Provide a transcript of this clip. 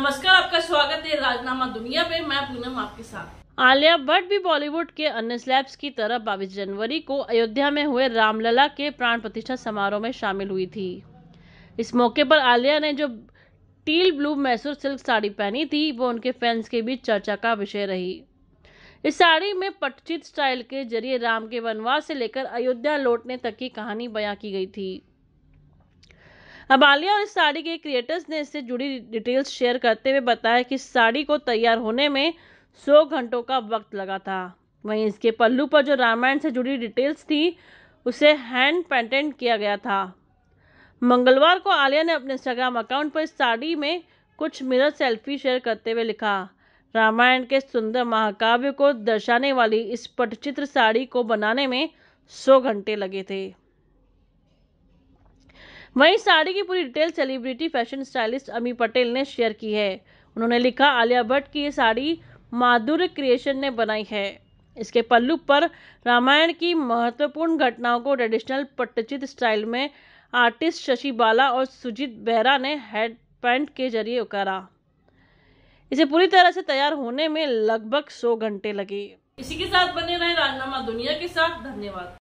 नमस्कार आपका स्वागत है राजनामा दुनिया में मैं पूनम आपके साथ आलिया भट्ट भी बॉलीवुड के अन्य स्लैब्स की तरह बाईस जनवरी को अयोध्या में हुए रामलला के प्राण प्रतिष्ठा समारोह में शामिल हुई थी इस मौके पर आलिया ने जो teal blue Mysore silk sari पहनी थी वो उनके फैंस के बीच चर्चा का विषय रही इस साड़ी में पटचित स्टाइल के जरिए राम के वनवास से लेकर अयोध्या लौटने तक की कहानी बयां की गई थी अब आलिया और इस साड़ी के क्रिएटर्स ने इससे जुड़ी डिटेल्स शेयर करते हुए बताया कि साड़ी को तैयार होने में सौ घंटों का वक्त लगा था वहीं इसके पल्लू पर जो रामायण से जुड़ी डिटेल्स थी उसे हैंड पेंटेंट किया गया था मंगलवार को आलिया ने अपने इंस्टाग्राम अकाउंट पर इस साड़ी में कुछ मिरर सेल्फी शेयर करते हुए लिखा रामायण के सुंदर महाकाव्य को दर्शाने वाली इस पटचित्र साड़ी को बनाने में सौ घंटे लगे थे वहीं साड़ी की पूरी डिटेल सेलिब्रिटी फैशन स्टाइलिस्ट अमी पटेल ने शेयर की है उन्होंने लिखा आलिया भट्ट की ये साड़ी माधुर्य क्रिएशन ने बनाई है इसके पल्लू पर रामायण की महत्वपूर्ण घटनाओं को ट्रेडिशनल पट्टचित स्टाइल में आर्टिस्ट शशि बाला और सुजीत बेहरा ने हेड पैंट के जरिए उकारा इसे पूरी तरह से तैयार होने में लगभग सौ घंटे लगे इसी के साथ बने रहे राजनामा दुनिया के साथ धन्यवाद